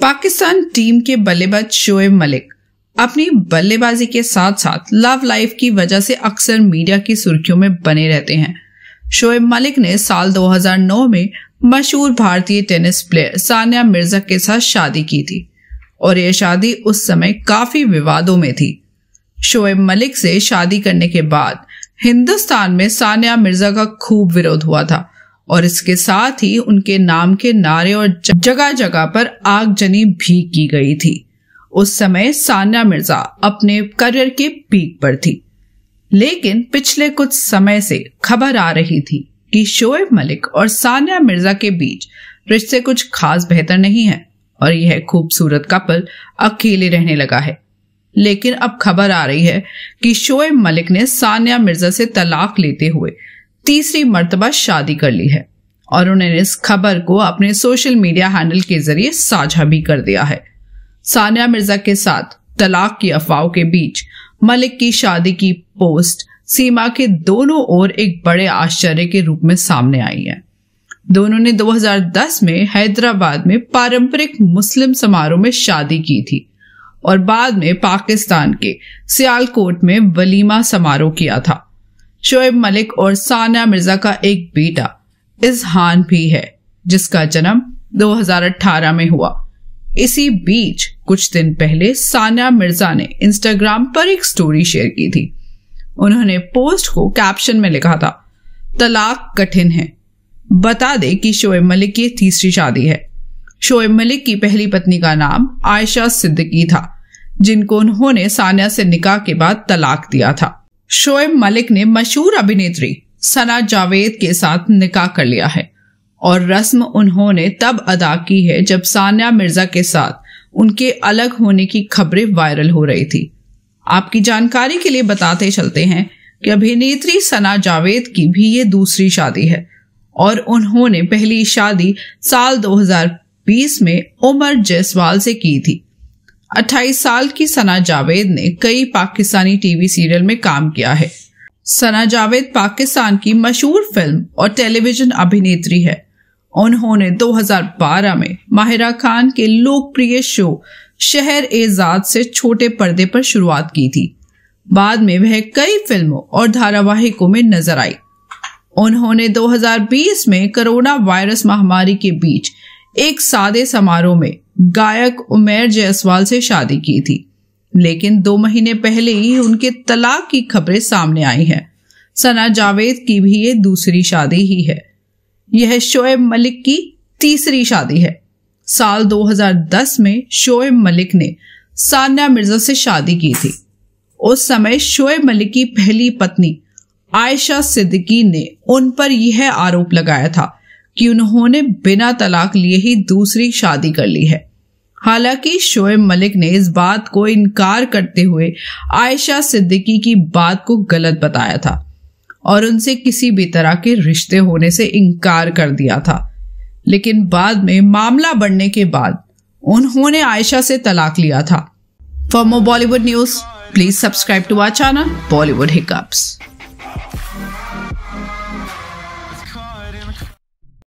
Pakistan team के बल्लेबाज शोएब मलिक अपनी बल्लेबाजी के साथ साथ लव लाइफ की वजह से अक्सर मीडिया की सुर्खियों में बने रहते हैं शोएब मलिक ने साल 2009 में मशहूर भारतीय टेनिस प्लेयर सानिया मिर्जा के साथ शादी की थी और यह शादी उस समय काफी विवादों में थी शोएब मलिक से शादी करने के बाद हिंदुस्तान में सानिया मिर्जा का खूब विरोध हुआ था और इसके साथ ही उनके नाम के नारे और जगह जगह पर आगजनी भी की गई थी उस समय सानिया मिर्जा अपने करियर के पीक पर थी लेकिन पिछले कुछ समय से खबर आ रही थी कि शोएब मलिक और सानिया मिर्जा के बीच रिश्ते कुछ खास बेहतर नहीं है और यह खूबसूरत कपल अकेले रहने लगा है लेकिन अब खबर आ रही है कि शोएब मलिक ने सानिया मिर्जा से तलाक लेते हुए तीसरी मर्तबा शादी कर ली है और उन्होंने इस खबर को अपने सोशल मीडिया हैंडल के जरिए साझा भी कर दिया है सानिया मिर्जा के साथ तलाक की अफवाह के बीच मलिक की शादी की पोस्ट सीमा के दोनों ओर एक बड़े आश्चर्य के रूप में सामने आई है दोनों ने 2010 में हैदराबाद में पारंपरिक मुस्लिम समारोह में शादी की थी और बाद में पाकिस्तान के सियालकोट में वलीमा समारोह किया था शोएब मलिक और सानिया मिर्जा का एक बेटा इजहान भी है जिसका जन्म 2018 में हुआ इसी बीच कुछ दिन पहले सानिया मिर्जा ने इंस्टाग्राम पर एक स्टोरी शेयर की थी उन्होंने पोस्ट को कैप्शन में लिखा था तलाक कठिन है बता दे कि शोएब मलिक की तीसरी शादी है शोएब मलिक की पहली पत्नी का नाम आयशा सिद्दकी था जिनको उन्होंने सानिया से निकाह के बाद तलाक दिया था शोएब मलिक ने मशहूर अभिनेत्री सना जावेद के साथ निकाह कर लिया है और रस्म उन्होंने तब अदा की है जब सानिया मिर्जा के साथ उनके अलग होने की खबरें वायरल हो रही थी आपकी जानकारी के लिए बताते चलते हैं कि अभिनेत्री सना जावेद की भी ये दूसरी शादी है और उन्होंने पहली शादी साल 2020 में उमर जयसवाल से की थी 28 साल की सना जावेद ने कई पाकिस्तानी टीवी सीरियल में काम किया है सना जावेद पाकिस्तान की मशहूर फिल्म और टेलीविजन अभिनेत्री है उन्होंने 2012 में माहिरा खान के लोकप्रिय शो शहर एजाद से छोटे पर्दे पर शुरुआत की थी बाद में वह कई फिल्मों और धारावाहिकों में नजर आई उन्होंने 2020 में कोरोना वायरस महामारी के बीच एक सादे समारोह में गायक उमेर जायसवाल से शादी की थी लेकिन दो महीने पहले ही उनके तलाक की खबरें सामने आई हैं सना जावेद की भी ये दूसरी शादी ही है यह शोएब मलिक की तीसरी शादी है साल 2010 में शोएब मलिक ने सान्या मिर्जा से शादी की थी उस समय शोएब मलिक की पहली पत्नी आयशा सिद्दीकी ने उन पर यह आरोप लगाया था कि उन्होंने बिना तलाक लिए ही दूसरी शादी कर ली है हालांकि शोएब मलिक ने इस बात को इनकार करते हुए आयशा सिद्दीकी की बात को गलत बताया था और उनसे किसी भी तरह के रिश्ते होने से इनकार कर दिया था लेकिन बाद में मामला बढ़ने के बाद उन्होंने आयशा से तलाक लिया था for more Bollywood news please subscribe to our channel Bollywood hiccups